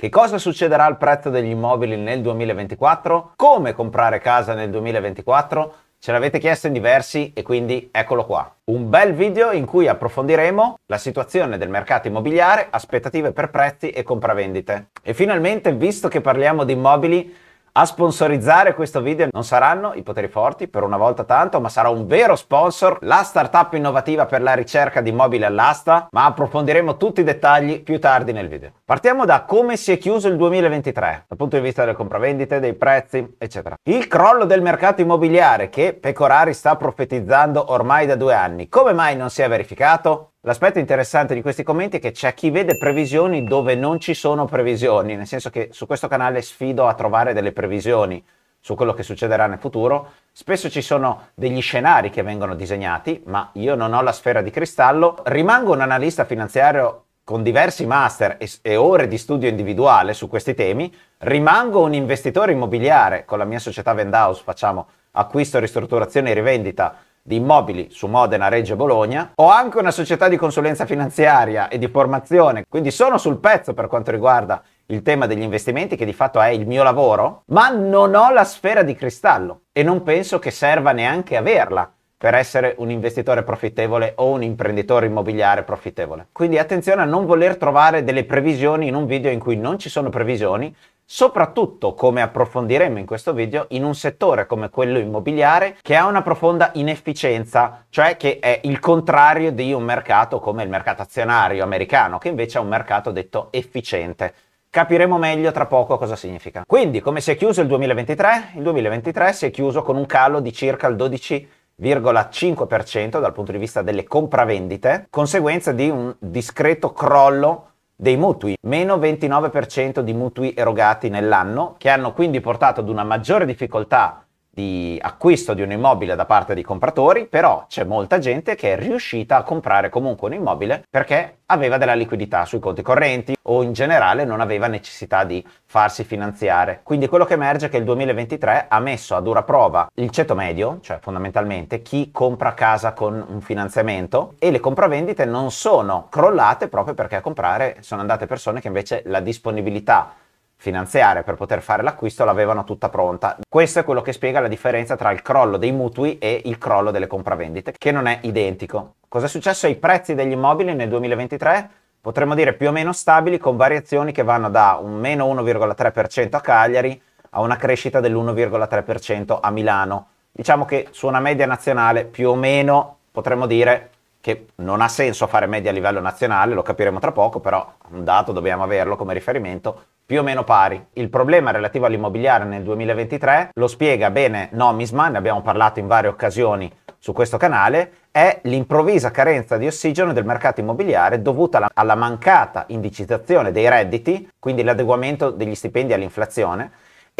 Che cosa succederà al prezzo degli immobili nel 2024? Come comprare casa nel 2024? Ce l'avete chiesto in diversi e quindi eccolo qua. Un bel video in cui approfondiremo la situazione del mercato immobiliare, aspettative per prezzi e compravendite. E finalmente, visto che parliamo di immobili, a sponsorizzare questo video non saranno i poteri forti per una volta tanto, ma sarà un vero sponsor, la startup innovativa per la ricerca di immobili all'asta, ma approfondiremo tutti i dettagli più tardi nel video. Partiamo da come si è chiuso il 2023, dal punto di vista delle compravendite, dei prezzi, eccetera. Il crollo del mercato immobiliare che Pecorari sta profetizzando ormai da due anni, come mai non si è verificato? L'aspetto interessante di questi commenti è che c'è chi vede previsioni dove non ci sono previsioni, nel senso che su questo canale sfido a trovare delle previsioni su quello che succederà nel futuro. Spesso ci sono degli scenari che vengono disegnati, ma io non ho la sfera di cristallo. Rimango un analista finanziario con diversi master e, e ore di studio individuale su questi temi. Rimango un investitore immobiliare con la mia società Vendouse, facciamo acquisto, ristrutturazione e rivendita di immobili su Modena, Reggio e Bologna. Ho anche una società di consulenza finanziaria e di formazione, quindi sono sul pezzo per quanto riguarda il tema degli investimenti, che di fatto è il mio lavoro, ma non ho la sfera di cristallo e non penso che serva neanche averla per essere un investitore profittevole o un imprenditore immobiliare profittevole. Quindi attenzione a non voler trovare delle previsioni in un video in cui non ci sono previsioni, soprattutto come approfondiremo in questo video in un settore come quello immobiliare che ha una profonda inefficienza, cioè che è il contrario di un mercato come il mercato azionario americano, che invece è un mercato detto efficiente. Capiremo meglio tra poco cosa significa. Quindi, come si è chiuso il 2023? Il 2023 si è chiuso con un calo di circa il 12 0,5% dal punto di vista delle compravendite, conseguenza di un discreto crollo dei mutui, meno 29% di mutui erogati nell'anno, che hanno quindi portato ad una maggiore difficoltà di acquisto di un immobile da parte di compratori, però c'è molta gente che è riuscita a comprare comunque un immobile perché aveva della liquidità sui conti correnti o in generale non aveva necessità di farsi finanziare. Quindi quello che emerge è che il 2023 ha messo a dura prova il ceto medio, cioè fondamentalmente chi compra casa con un finanziamento e le compravendite non sono crollate proprio perché a comprare sono andate persone che invece la disponibilità finanziaria per poter fare l'acquisto l'avevano tutta pronta. Questo è quello che spiega la differenza tra il crollo dei mutui e il crollo delle compravendite, che non è identico. Cosa è successo ai prezzi degli immobili nel 2023? Potremmo dire più o meno stabili con variazioni che vanno da un meno 1,3% a Cagliari a una crescita dell'1,3% a Milano. Diciamo che su una media nazionale più o meno potremmo dire che non ha senso fare media a livello nazionale, lo capiremo tra poco, però un dato dobbiamo averlo come riferimento, più o meno pari. Il problema relativo all'immobiliare nel 2023 lo spiega bene Nomisman, ne abbiamo parlato in varie occasioni su questo canale, è l'improvvisa carenza di ossigeno del mercato immobiliare dovuta alla, alla mancata indicizzazione dei redditi, quindi l'adeguamento degli stipendi all'inflazione,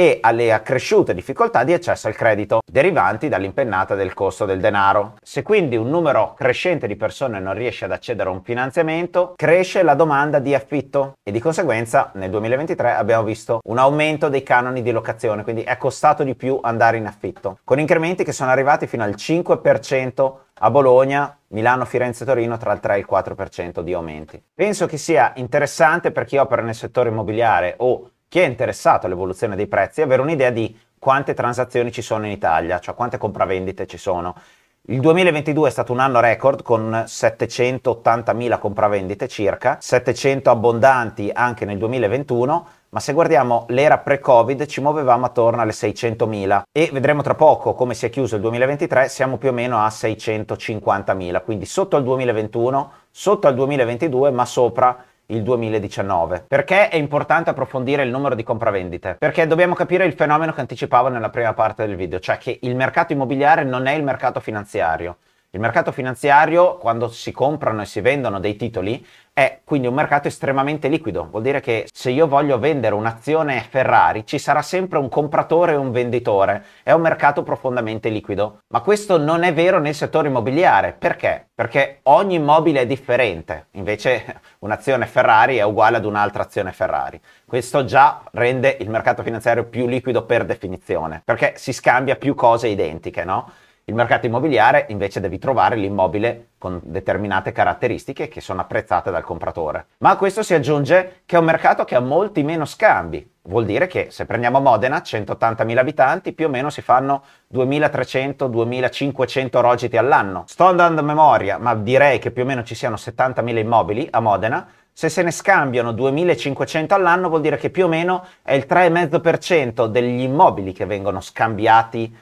e alle accresciute difficoltà di accesso al credito derivanti dall'impennata del costo del denaro. Se quindi un numero crescente di persone non riesce ad accedere a un finanziamento, cresce la domanda di affitto e di conseguenza nel 2023 abbiamo visto un aumento dei canoni di locazione, quindi è costato di più andare in affitto, con incrementi che sono arrivati fino al 5% a Bologna, Milano, Firenze e Torino tra il 3 e il 4% di aumenti. Penso che sia interessante per chi opera nel settore immobiliare o chi è interessato all'evoluzione dei prezzi avere un'idea di quante transazioni ci sono in Italia, cioè quante compravendite ci sono. Il 2022 è stato un anno record con 780.000 compravendite circa, 700 abbondanti anche nel 2021, ma se guardiamo l'era pre-Covid ci muovevamo attorno alle 600.000 e vedremo tra poco come si è chiuso il 2023, siamo più o meno a 650.000, quindi sotto al 2021, sotto al 2022, ma sopra il 2019. Perché è importante approfondire il numero di compravendite? Perché dobbiamo capire il fenomeno che anticipavo nella prima parte del video, cioè che il mercato immobiliare non è il mercato finanziario. Il mercato finanziario, quando si comprano e si vendono dei titoli, è quindi un mercato estremamente liquido. Vuol dire che se io voglio vendere un'azione Ferrari, ci sarà sempre un compratore e un venditore. È un mercato profondamente liquido. Ma questo non è vero nel settore immobiliare. Perché? Perché ogni immobile è differente. Invece un'azione Ferrari è uguale ad un'altra azione Ferrari. Questo già rende il mercato finanziario più liquido per definizione, perché si scambia più cose identiche, no? Il mercato immobiliare invece devi trovare l'immobile con determinate caratteristiche che sono apprezzate dal compratore. Ma a questo si aggiunge che è un mercato che ha molti meno scambi. Vuol dire che se prendiamo Modena, 180.000 abitanti, più o meno si fanno 2.300-2.500 rogiti all'anno. Sto andando a memoria, ma direi che più o meno ci siano 70.000 immobili a Modena. Se se ne scambiano 2.500 all'anno vuol dire che più o meno è il 3,5% degli immobili che vengono scambiati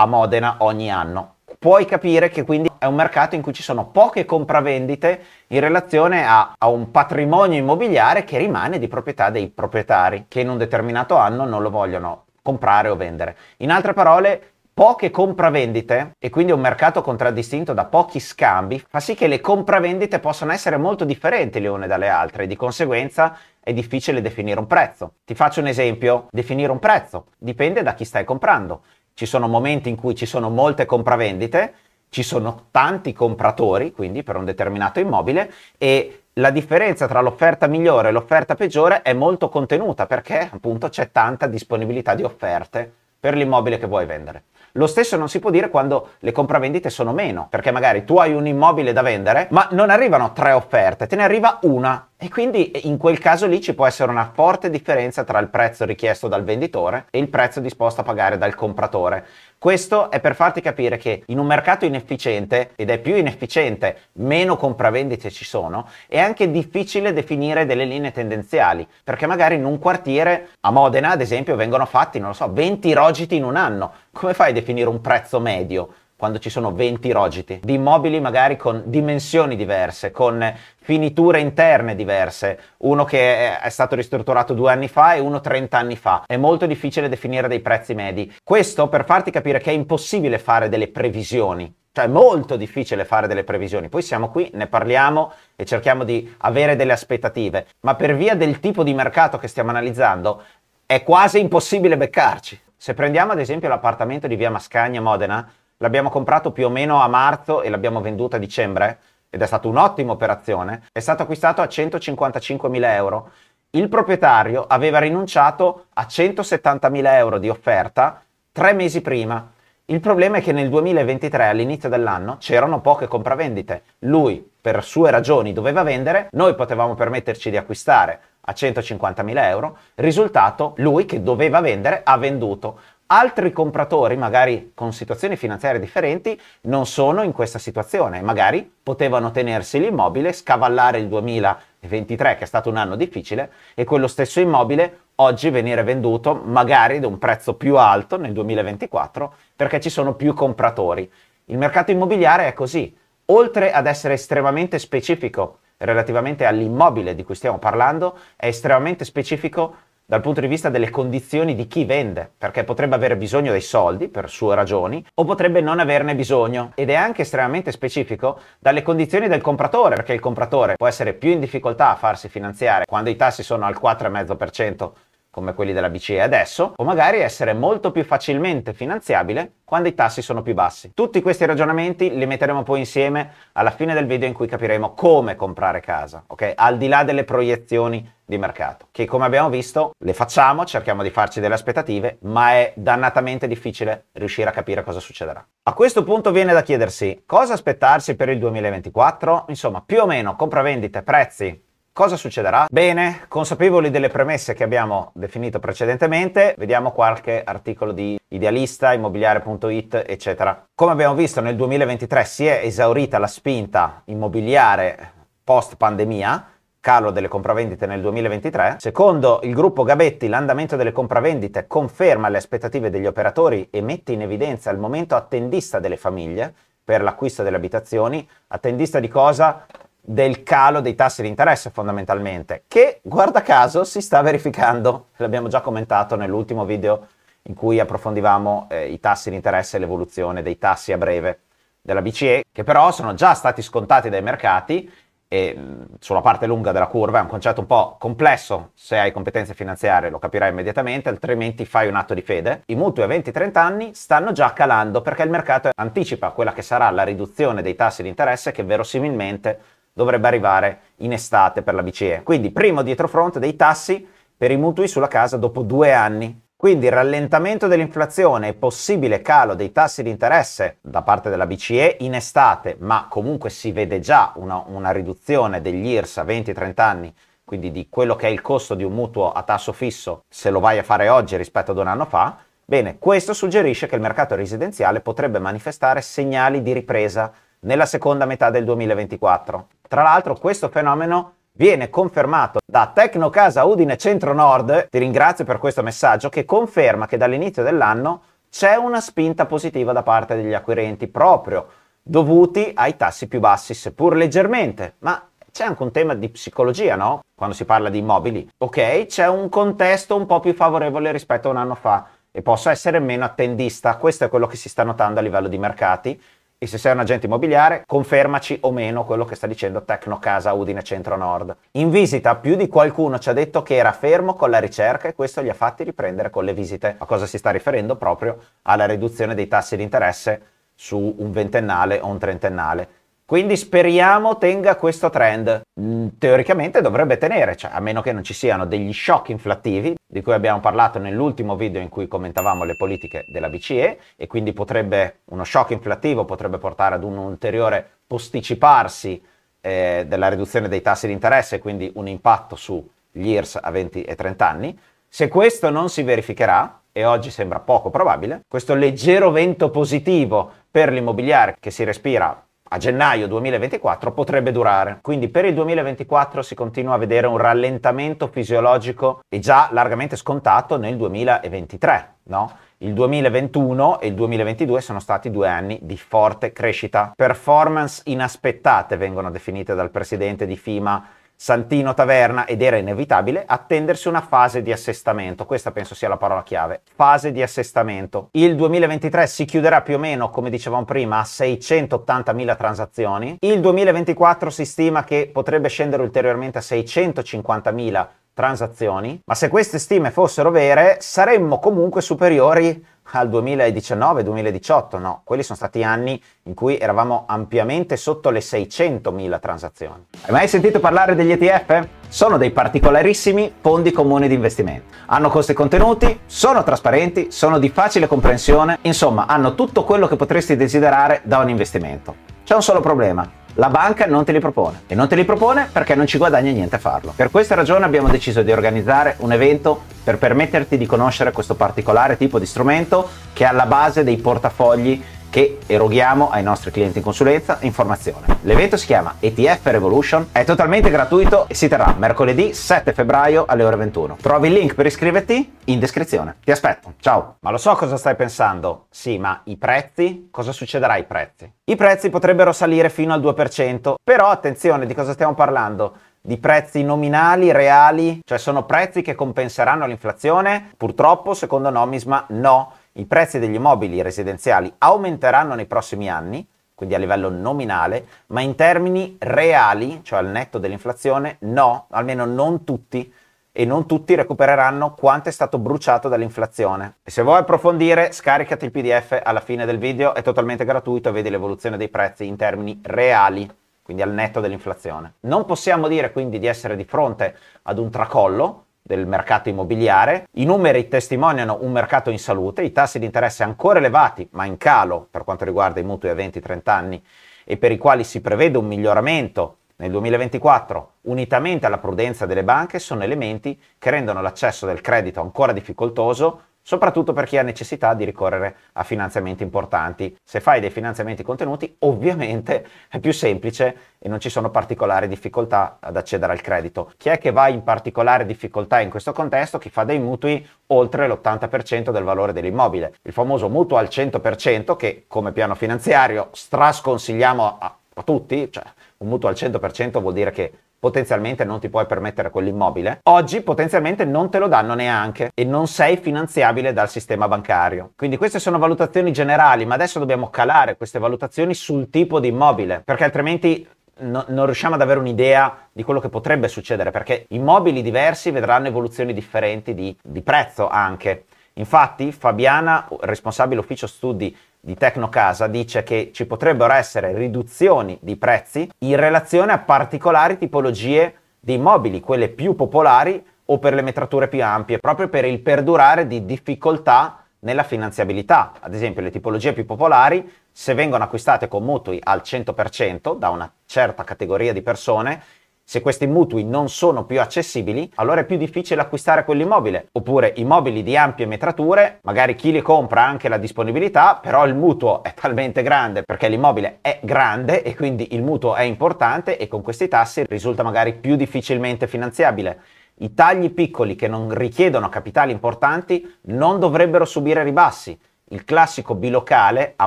a Modena ogni anno. Puoi capire che quindi è un mercato in cui ci sono poche compravendite in relazione a, a un patrimonio immobiliare che rimane di proprietà dei proprietari che in un determinato anno non lo vogliono comprare o vendere. In altre parole, poche compravendite e quindi un mercato contraddistinto da pochi scambi fa sì che le compravendite possano essere molto differenti le une dalle altre e di conseguenza è difficile definire un prezzo. Ti faccio un esempio, definire un prezzo dipende da chi stai comprando ci sono momenti in cui ci sono molte compravendite, ci sono tanti compratori, quindi per un determinato immobile, e la differenza tra l'offerta migliore e l'offerta peggiore è molto contenuta perché appunto c'è tanta disponibilità di offerte per l'immobile che vuoi vendere. Lo stesso non si può dire quando le compravendite sono meno, perché magari tu hai un immobile da vendere, ma non arrivano tre offerte, te ne arriva una e quindi eh, in quel caso lì ci può essere una forte differenza tra il prezzo richiesto dal venditore e il prezzo disposto a pagare dal compratore. Questo è per farti capire che in un mercato inefficiente, ed è più inefficiente, meno compravendite ci sono, è anche difficile definire delle linee tendenziali, perché magari in un quartiere, a Modena ad esempio, vengono fatti, non lo so, 20 rogiti in un anno. Come fai a definire un prezzo medio? quando ci sono 20 rogiti, di immobili magari con dimensioni diverse, con finiture interne diverse, uno che è stato ristrutturato due anni fa e uno 30 anni fa. È molto difficile definire dei prezzi medi. Questo per farti capire che è impossibile fare delle previsioni. Cioè è molto difficile fare delle previsioni, poi siamo qui, ne parliamo e cerchiamo di avere delle aspettative, ma per via del tipo di mercato che stiamo analizzando è quasi impossibile beccarci. Se prendiamo ad esempio l'appartamento di via Mascagna Modena, L'abbiamo comprato più o meno a marzo e l'abbiamo venduto a dicembre ed è stata un'ottima operazione. È stato acquistato a 155.000 euro. Il proprietario aveva rinunciato a 170.000 euro di offerta tre mesi prima. Il problema è che nel 2023, all'inizio dell'anno, c'erano poche compravendite. Lui, per sue ragioni, doveva vendere, noi potevamo permetterci di acquistare a 150.000 euro. Risultato, lui che doveva vendere ha venduto. Altri compratori, magari con situazioni finanziarie differenti, non sono in questa situazione, magari potevano tenersi l'immobile, scavallare il 2023, che è stato un anno difficile, e quello stesso immobile oggi venire venduto magari ad un prezzo più alto nel 2024 perché ci sono più compratori. Il mercato immobiliare è così, oltre ad essere estremamente specifico relativamente all'immobile di cui stiamo parlando, è estremamente specifico dal punto di vista delle condizioni di chi vende, perché potrebbe avere bisogno dei soldi per sue ragioni o potrebbe non averne bisogno ed è anche estremamente specifico dalle condizioni del compratore, perché il compratore può essere più in difficoltà a farsi finanziare quando i tassi sono al 4,5% come quelli della BCE adesso, o magari essere molto più facilmente finanziabile quando i tassi sono più bassi. Tutti questi ragionamenti li metteremo poi insieme alla fine del video in cui capiremo come comprare casa, ok? Al di là delle proiezioni di mercato, che come abbiamo visto le facciamo, cerchiamo di farci delle aspettative, ma è dannatamente difficile riuscire a capire cosa succederà. A questo punto viene da chiedersi cosa aspettarsi per il 2024, insomma più o meno compravendite, prezzi Cosa succederà? Bene, consapevoli delle premesse che abbiamo definito precedentemente, vediamo qualche articolo di idealista, immobiliare.it, eccetera. Come abbiamo visto nel 2023 si è esaurita la spinta immobiliare post pandemia, calo delle compravendite nel 2023. Secondo il gruppo Gabetti, l'andamento delle compravendite conferma le aspettative degli operatori e mette in evidenza il momento attendista delle famiglie per l'acquisto delle abitazioni. Attendista di cosa? del calo dei tassi di interesse fondamentalmente, che guarda caso si sta verificando, l'abbiamo già commentato nell'ultimo video in cui approfondivamo eh, i tassi di interesse e l'evoluzione dei tassi a breve della BCE, che però sono già stati scontati dai mercati e sulla parte lunga della curva è un concetto un po' complesso, se hai competenze finanziarie lo capirai immediatamente, altrimenti fai un atto di fede. I mutui a 20-30 anni stanno già calando perché il mercato anticipa quella che sarà la riduzione dei tassi di interesse che verosimilmente dovrebbe arrivare in estate per la BCE. Quindi primo dietrofront dei tassi per i mutui sulla casa dopo due anni. Quindi rallentamento dell'inflazione e possibile calo dei tassi di interesse da parte della BCE in estate, ma comunque si vede già una, una riduzione degli IRS a 20-30 anni quindi di quello che è il costo di un mutuo a tasso fisso se lo vai a fare oggi rispetto ad un anno fa, bene, questo suggerisce che il mercato residenziale potrebbe manifestare segnali di ripresa nella seconda metà del 2024. Tra l'altro questo fenomeno viene confermato da Tecnocasa Udine Centro Nord, ti ringrazio per questo messaggio, che conferma che dall'inizio dell'anno c'è una spinta positiva da parte degli acquirenti proprio dovuti ai tassi più bassi, seppur leggermente, ma c'è anche un tema di psicologia, no? Quando si parla di immobili, ok? C'è un contesto un po' più favorevole rispetto a un anno fa e posso essere meno attendista, questo è quello che si sta notando a livello di mercati, e se sei un agente immobiliare, confermaci o meno quello che sta dicendo Tecnocasa Udine Centro Nord. In visita, più di qualcuno ci ha detto che era fermo con la ricerca e questo gli ha fatti riprendere con le visite. A cosa si sta riferendo? Proprio alla riduzione dei tassi di interesse su un ventennale o un trentennale. Quindi speriamo tenga questo trend. Mm, teoricamente dovrebbe tenere, cioè, a meno che non ci siano degli shock inflattivi, di cui abbiamo parlato nell'ultimo video in cui commentavamo le politiche della BCE, e quindi potrebbe, uno shock inflattivo potrebbe portare ad un ulteriore posticiparsi eh, della riduzione dei tassi di interesse, e quindi un impatto sugli IRS a 20 e 30 anni. Se questo non si verificherà, e oggi sembra poco probabile, questo leggero vento positivo per l'immobiliare che si respira a gennaio 2024 potrebbe durare. Quindi per il 2024 si continua a vedere un rallentamento fisiologico e già largamente scontato nel 2023, no? Il 2021 e il 2022 sono stati due anni di forte crescita. Performance inaspettate vengono definite dal presidente di FIMA Santino Taverna, ed era inevitabile, attendersi una fase di assestamento. Questa penso sia la parola chiave. Fase di assestamento. Il 2023 si chiuderà più o meno, come dicevamo prima, a 680.000 transazioni. Il 2024 si stima che potrebbe scendere ulteriormente a 650.000 transazioni, ma se queste stime fossero vere saremmo comunque superiori al 2019-2018, no, quelli sono stati anni in cui eravamo ampiamente sotto le 600.000 transazioni. Hai mai sentito parlare degli ETF? Sono dei particolarissimi fondi comuni di investimento. Hanno costi contenuti, sono trasparenti, sono di facile comprensione, insomma hanno tutto quello che potresti desiderare da un investimento. C'è un solo problema, la banca non te li propone e non te li propone perché non ci guadagna niente a farlo. Per questa ragione abbiamo deciso di organizzare un evento per permetterti di conoscere questo particolare tipo di strumento che è alla base dei portafogli che eroghiamo ai nostri clienti in consulenza e informazione. L'evento si chiama ETF Revolution, è totalmente gratuito e si terrà mercoledì 7 febbraio alle ore 21. Trovi il link per iscriverti in descrizione. Ti aspetto, ciao! Ma lo so cosa stai pensando, sì, ma i prezzi? Cosa succederà ai prezzi? I prezzi potrebbero salire fino al 2%, però attenzione di cosa stiamo parlando di prezzi nominali, reali, cioè sono prezzi che compenseranno l'inflazione? Purtroppo, secondo Nomisma, no i prezzi degli immobili residenziali aumenteranno nei prossimi anni, quindi a livello nominale, ma in termini reali, cioè al netto dell'inflazione, no, almeno non tutti, e non tutti recupereranno quanto è stato bruciato dall'inflazione. E se vuoi approfondire, scaricati il PDF alla fine del video, è totalmente gratuito e vedi l'evoluzione dei prezzi in termini reali, quindi al netto dell'inflazione. Non possiamo dire quindi di essere di fronte ad un tracollo, del mercato immobiliare. I numeri testimoniano un mercato in salute, i tassi di interesse ancora elevati ma in calo per quanto riguarda i mutui a 20-30 anni e per i quali si prevede un miglioramento nel 2024, unitamente alla prudenza delle banche, sono elementi che rendono l'accesso del credito ancora difficoltoso soprattutto per chi ha necessità di ricorrere a finanziamenti importanti. Se fai dei finanziamenti contenuti, ovviamente è più semplice e non ci sono particolari difficoltà ad accedere al credito. Chi è che va in particolare difficoltà in questo contesto? Chi fa dei mutui oltre l'80% del valore dell'immobile. Il famoso mutuo al 100% che come piano finanziario strasconsigliamo a, a tutti, cioè un mutuo al 100% vuol dire che potenzialmente non ti puoi permettere quell'immobile, oggi potenzialmente non te lo danno neanche e non sei finanziabile dal sistema bancario. Quindi queste sono valutazioni generali, ma adesso dobbiamo calare queste valutazioni sul tipo di immobile, perché altrimenti No, non riusciamo ad avere un'idea di quello che potrebbe succedere, perché immobili diversi vedranno evoluzioni differenti di, di prezzo anche. Infatti Fabiana, responsabile ufficio studi di Tecnocasa dice che ci potrebbero essere riduzioni di prezzi in relazione a particolari tipologie di immobili, quelle più popolari o per le metrature più ampie, proprio per il perdurare di difficoltà nella finanziabilità. Ad esempio le tipologie più popolari, se vengono acquistate con mutui al 100% da una certa categoria di persone, se questi mutui non sono più accessibili, allora è più difficile acquistare quell'immobile. Oppure immobili di ampie metrature, magari chi li compra ha anche la disponibilità, però il mutuo è talmente grande perché l'immobile è grande e quindi il mutuo è importante e con questi tassi risulta magari più difficilmente finanziabile. I tagli piccoli che non richiedono capitali importanti non dovrebbero subire ribassi il classico bilocale a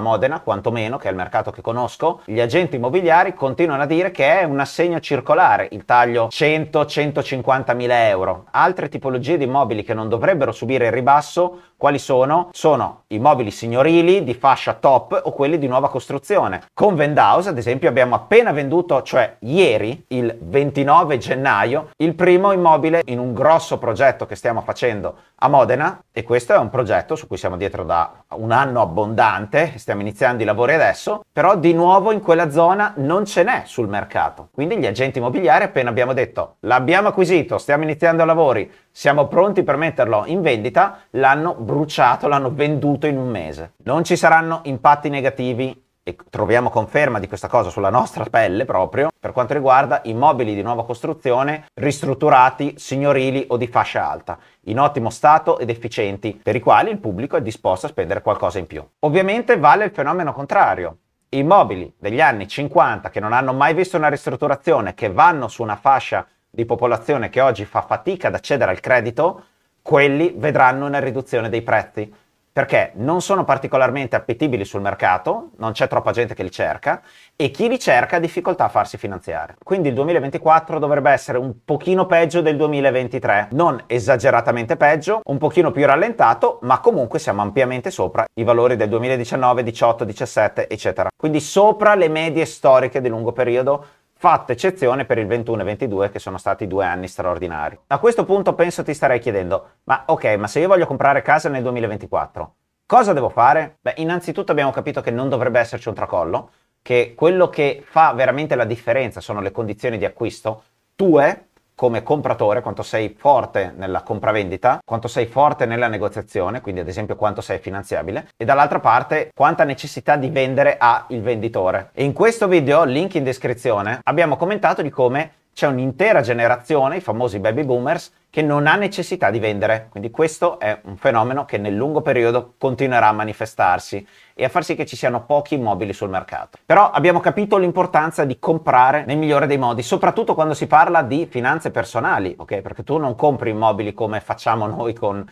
Modena, quantomeno, che è il mercato che conosco, gli agenti immobiliari continuano a dire che è un assegno circolare, il taglio 100-150 mila euro. Altre tipologie di immobili che non dovrebbero subire il ribasso quali sono? Sono i mobili signorili di fascia top o quelli di nuova costruzione. Con Vendaus, ad esempio, abbiamo appena venduto, cioè ieri, il 29 gennaio, il primo immobile in un grosso progetto che stiamo facendo a Modena e questo è un progetto su cui siamo dietro da un anno abbondante, stiamo iniziando i lavori adesso, però di nuovo in quella zona non ce n'è sul mercato. Quindi gli agenti immobiliari appena abbiamo detto l'abbiamo acquisito, stiamo iniziando i lavori, siamo pronti per metterlo in vendita, l'hanno bruciato, l'hanno venduto in un mese. Non ci saranno impatti negativi e troviamo conferma di questa cosa sulla nostra pelle proprio, per quanto riguarda immobili di nuova costruzione ristrutturati, signorili o di fascia alta, in ottimo stato ed efficienti, per i quali il pubblico è disposto a spendere qualcosa in più. Ovviamente vale il fenomeno contrario. Immobili degli anni 50 che non hanno mai visto una ristrutturazione, che vanno su una fascia di popolazione che oggi fa fatica ad accedere al credito, quelli vedranno una riduzione dei prezzi perché non sono particolarmente appetibili sul mercato, non c'è troppa gente che li cerca e chi li cerca ha difficoltà a farsi finanziare. Quindi il 2024 dovrebbe essere un pochino peggio del 2023, non esageratamente peggio, un pochino più rallentato, ma comunque siamo ampiamente sopra i valori del 2019, 18, 17, eccetera. Quindi sopra le medie storiche di lungo periodo fatta eccezione per il 21 e 22 che sono stati due anni straordinari. A questo punto penso ti starei chiedendo, ma ok, ma se io voglio comprare casa nel 2024, cosa devo fare? Beh, innanzitutto abbiamo capito che non dovrebbe esserci un tracollo, che quello che fa veramente la differenza sono le condizioni di acquisto. tue come compratore, quanto sei forte nella compravendita, quanto sei forte nella negoziazione, quindi ad esempio quanto sei finanziabile, e dall'altra parte quanta necessità di vendere ha il venditore. E in questo video, link in descrizione, abbiamo commentato di come c'è un'intera generazione, i famosi baby boomers, che non ha necessità di vendere. Quindi questo è un fenomeno che nel lungo periodo continuerà a manifestarsi e a far sì che ci siano pochi immobili sul mercato. Però abbiamo capito l'importanza di comprare nel migliore dei modi, soprattutto quando si parla di finanze personali, ok? Perché tu non compri immobili come facciamo noi con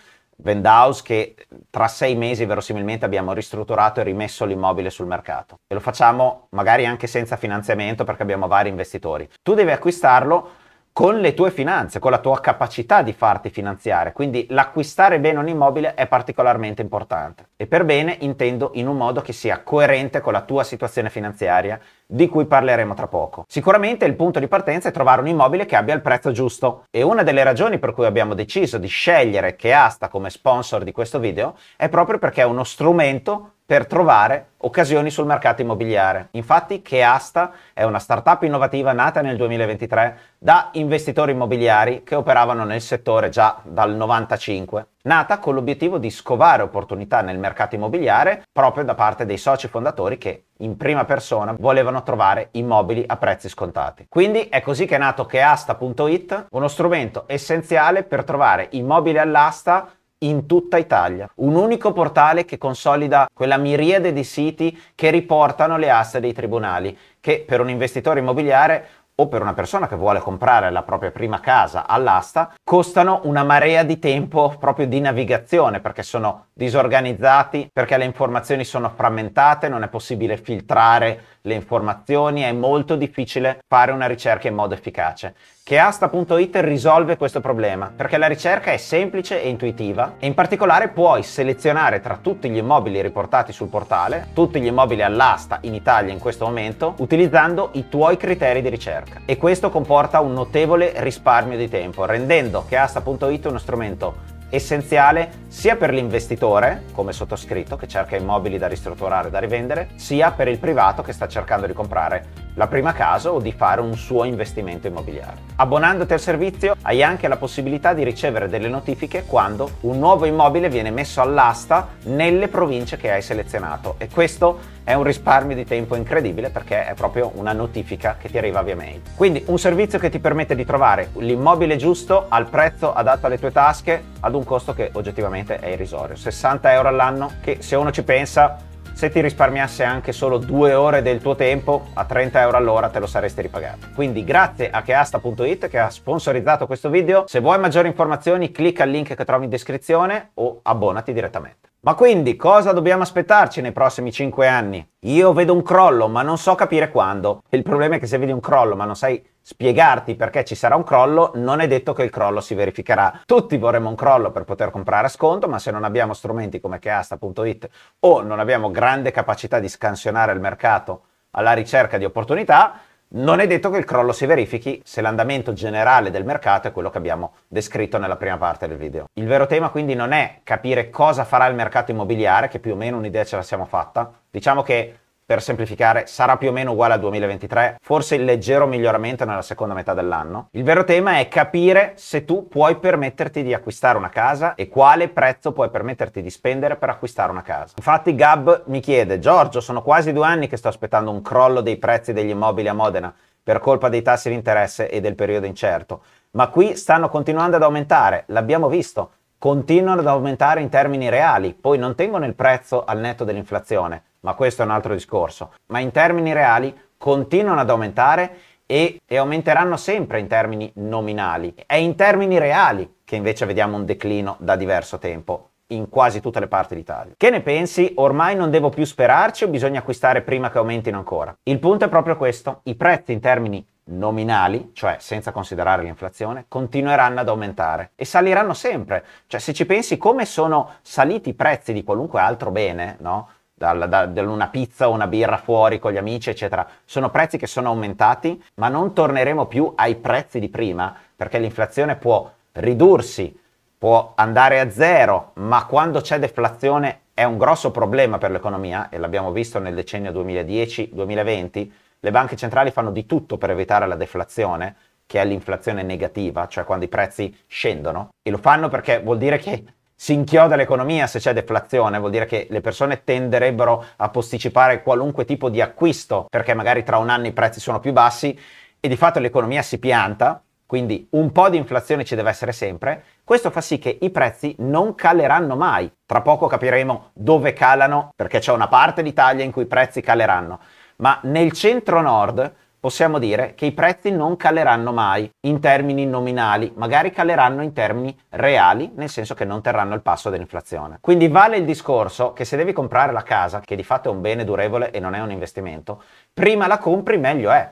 Vendhouse che tra sei mesi verosimilmente abbiamo ristrutturato e rimesso l'immobile sul mercato e lo facciamo magari anche senza finanziamento perché abbiamo vari investitori. Tu devi acquistarlo con le tue finanze, con la tua capacità di farti finanziare. Quindi l'acquistare bene un immobile è particolarmente importante. E per bene intendo in un modo che sia coerente con la tua situazione finanziaria, di cui parleremo tra poco. Sicuramente il punto di partenza è trovare un immobile che abbia il prezzo giusto. E una delle ragioni per cui abbiamo deciso di scegliere Cheasta come sponsor di questo video è proprio perché è uno strumento per trovare occasioni sul mercato immobiliare. Infatti Cheasta è una startup innovativa nata nel 2023 da investitori immobiliari che operavano nel settore già dal 95, nata con l'obiettivo di scovare opportunità nel mercato immobiliare proprio da parte dei soci fondatori che in prima persona volevano trovare immobili a prezzi scontati. Quindi è così che è nato Cheasta.it, uno strumento essenziale per trovare immobili all'asta in tutta Italia. Un unico portale che consolida quella miriade di siti che riportano le aste dei tribunali, che per un investitore immobiliare o per una persona che vuole comprare la propria prima casa all'asta, costano una marea di tempo proprio di navigazione perché sono disorganizzati, perché le informazioni sono frammentate, non è possibile filtrare le informazioni, è molto difficile fare una ricerca in modo efficace che asta.it risolve questo problema, perché la ricerca è semplice e intuitiva e in particolare puoi selezionare tra tutti gli immobili riportati sul portale, tutti gli immobili all'asta in Italia in questo momento, utilizzando i tuoi criteri di ricerca. E questo comporta un notevole risparmio di tempo, rendendo che asta.it uno strumento essenziale sia per l'investitore, come sottoscritto, che cerca immobili da ristrutturare e da rivendere, sia per il privato che sta cercando di comprare la prima casa o di fare un suo investimento immobiliare. Abbonandoti al servizio hai anche la possibilità di ricevere delle notifiche quando un nuovo immobile viene messo all'asta nelle province che hai selezionato e questo è un risparmio di tempo incredibile perché è proprio una notifica che ti arriva via mail. Quindi un servizio che ti permette di trovare l'immobile giusto al prezzo adatto alle tue tasche ad un costo che oggettivamente è irrisorio. 60 euro all'anno che se uno ci pensa se ti risparmiasse anche solo due ore del tuo tempo, a 30 euro all'ora te lo saresti ripagato. Quindi grazie a Cheasta.it che ha sponsorizzato questo video. Se vuoi maggiori informazioni clicca al link che trovi in descrizione o abbonati direttamente. Ma quindi cosa dobbiamo aspettarci nei prossimi 5 anni? Io vedo un crollo, ma non so capire quando. Il problema è che se vedi un crollo, ma non sai spiegarti perché ci sarà un crollo, non è detto che il crollo si verificherà. Tutti vorremmo un crollo per poter comprare a sconto, ma se non abbiamo strumenti come Keasta.it o non abbiamo grande capacità di scansionare il mercato alla ricerca di opportunità, non è detto che il crollo si verifichi se l'andamento generale del mercato è quello che abbiamo descritto nella prima parte del video. Il vero tema quindi non è capire cosa farà il mercato immobiliare, che più o meno un'idea ce la siamo fatta. Diciamo che per semplificare, sarà più o meno uguale al 2023, forse il leggero miglioramento nella seconda metà dell'anno. Il vero tema è capire se tu puoi permetterti di acquistare una casa e quale prezzo puoi permetterti di spendere per acquistare una casa. Infatti Gab mi chiede, Giorgio, sono quasi due anni che sto aspettando un crollo dei prezzi degli immobili a Modena per colpa dei tassi di interesse e del periodo incerto, ma qui stanno continuando ad aumentare, l'abbiamo visto continuano ad aumentare in termini reali, poi non tengono il prezzo al netto dell'inflazione, ma questo è un altro discorso, ma in termini reali continuano ad aumentare e, e aumenteranno sempre in termini nominali. È in termini reali che invece vediamo un declino da diverso tempo in quasi tutte le parti d'Italia. Che ne pensi? Ormai non devo più sperarci o bisogna acquistare prima che aumentino ancora? Il punto è proprio questo, i prezzi in termini nominali, cioè senza considerare l'inflazione, continueranno ad aumentare e saliranno sempre. Cioè se ci pensi come sono saliti i prezzi di qualunque altro bene, no? Dalla, da, da una pizza o una birra fuori con gli amici, eccetera. Sono prezzi che sono aumentati, ma non torneremo più ai prezzi di prima, perché l'inflazione può ridursi, può andare a zero, ma quando c'è deflazione è un grosso problema per l'economia, e l'abbiamo visto nel decennio 2010-2020, le banche centrali fanno di tutto per evitare la deflazione, che è l'inflazione negativa, cioè quando i prezzi scendono, e lo fanno perché vuol dire che si inchioda l'economia se c'è deflazione, vuol dire che le persone tenderebbero a posticipare qualunque tipo di acquisto perché magari tra un anno i prezzi sono più bassi e di fatto l'economia si pianta, quindi un po' di inflazione ci deve essere sempre. Questo fa sì che i prezzi non caleranno mai. Tra poco capiremo dove calano perché c'è una parte d'Italia in cui i prezzi caleranno ma nel centro-nord possiamo dire che i prezzi non caleranno mai in termini nominali, magari caleranno in termini reali, nel senso che non terranno il passo dell'inflazione. Quindi vale il discorso che se devi comprare la casa, che di fatto è un bene durevole e non è un investimento, prima la compri meglio è.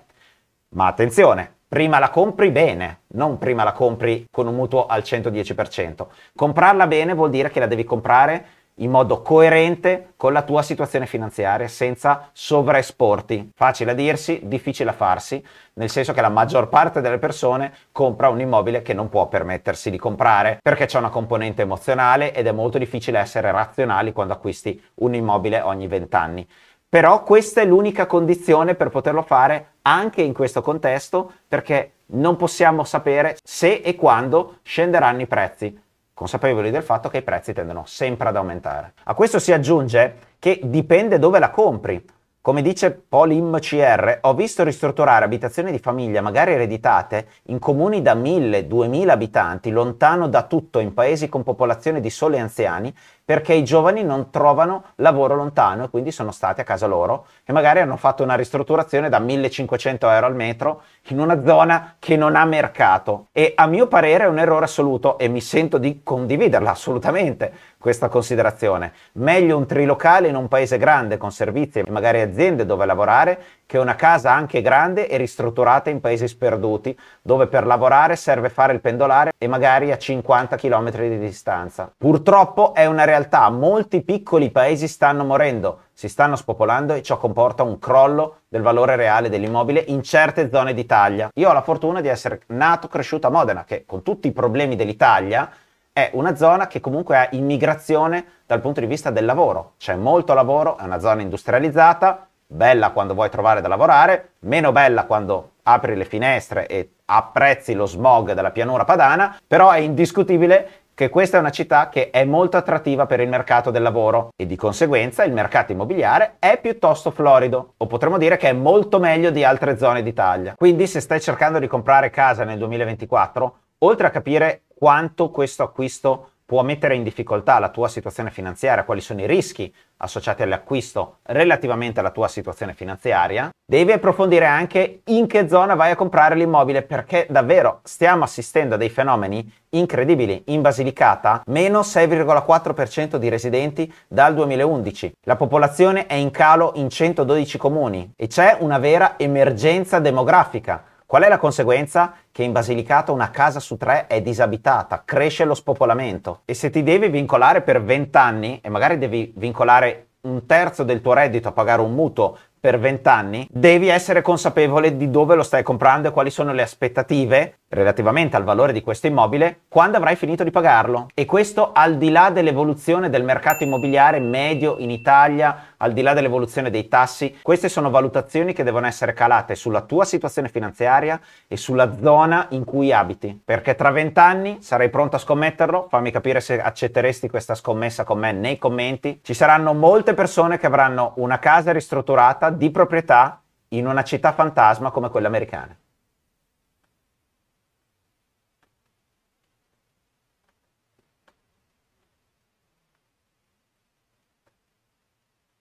Ma attenzione, prima la compri bene, non prima la compri con un mutuo al 110%. Comprarla bene vuol dire che la devi comprare in modo coerente con la tua situazione finanziaria senza sovraesporti. Facile a dirsi, difficile a farsi, nel senso che la maggior parte delle persone compra un immobile che non può permettersi di comprare perché c'è una componente emozionale ed è molto difficile essere razionali quando acquisti un immobile ogni 20 anni. Però questa è l'unica condizione per poterlo fare anche in questo contesto perché non possiamo sapere se e quando scenderanno i prezzi consapevoli del fatto che i prezzi tendono sempre ad aumentare. A questo si aggiunge che dipende dove la compri. Come dice PolimCR, ho visto ristrutturare abitazioni di famiglia, magari ereditate, in comuni da 1000-2000 abitanti, lontano da tutto, in paesi con popolazione di soli anziani, perché i giovani non trovano lavoro lontano e quindi sono stati a casa loro e magari hanno fatto una ristrutturazione da 1500 euro al metro in una zona che non ha mercato e a mio parere è un errore assoluto e mi sento di condividerla assolutamente questa considerazione. Meglio un trilocale in un paese grande con servizi e magari aziende dove lavorare che una casa anche grande e ristrutturata in paesi sperduti dove per lavorare serve fare il pendolare e magari a 50 km di distanza. Purtroppo è una realtà realtà molti piccoli paesi stanno morendo, si stanno spopolando e ciò comporta un crollo del valore reale dell'immobile in certe zone d'Italia. Io ho la fortuna di essere nato e cresciuto a Modena, che con tutti i problemi dell'Italia è una zona che comunque ha immigrazione dal punto di vista del lavoro. C'è molto lavoro, è una zona industrializzata, bella quando vuoi trovare da lavorare, meno bella quando apri le finestre e apprezzi lo smog della pianura padana, però è indiscutibile che questa è una città che è molto attrattiva per il mercato del lavoro e di conseguenza il mercato immobiliare è piuttosto florido o potremmo dire che è molto meglio di altre zone d'Italia. Quindi se stai cercando di comprare casa nel 2024, oltre a capire quanto questo acquisto può mettere in difficoltà la tua situazione finanziaria, quali sono i rischi associati all'acquisto relativamente alla tua situazione finanziaria, devi approfondire anche in che zona vai a comprare l'immobile perché davvero stiamo assistendo a dei fenomeni incredibili. In Basilicata meno 6,4% di residenti dal 2011, la popolazione è in calo in 112 comuni e c'è una vera emergenza demografica Qual è la conseguenza? Che in Basilicata una casa su tre è disabitata, cresce lo spopolamento. E se ti devi vincolare per 20 anni, e magari devi vincolare un terzo del tuo reddito a pagare un mutuo per 20 anni, devi essere consapevole di dove lo stai comprando e quali sono le aspettative relativamente al valore di questo immobile quando avrai finito di pagarlo. E questo al di là dell'evoluzione del mercato immobiliare medio in Italia, al di là dell'evoluzione dei tassi, queste sono valutazioni che devono essere calate sulla tua situazione finanziaria e sulla zona in cui abiti. Perché tra vent'anni sarai pronto a scommetterlo? Fammi capire se accetteresti questa scommessa con me nei commenti. Ci saranno molte persone che avranno una casa ristrutturata di proprietà in una città fantasma come quella americana.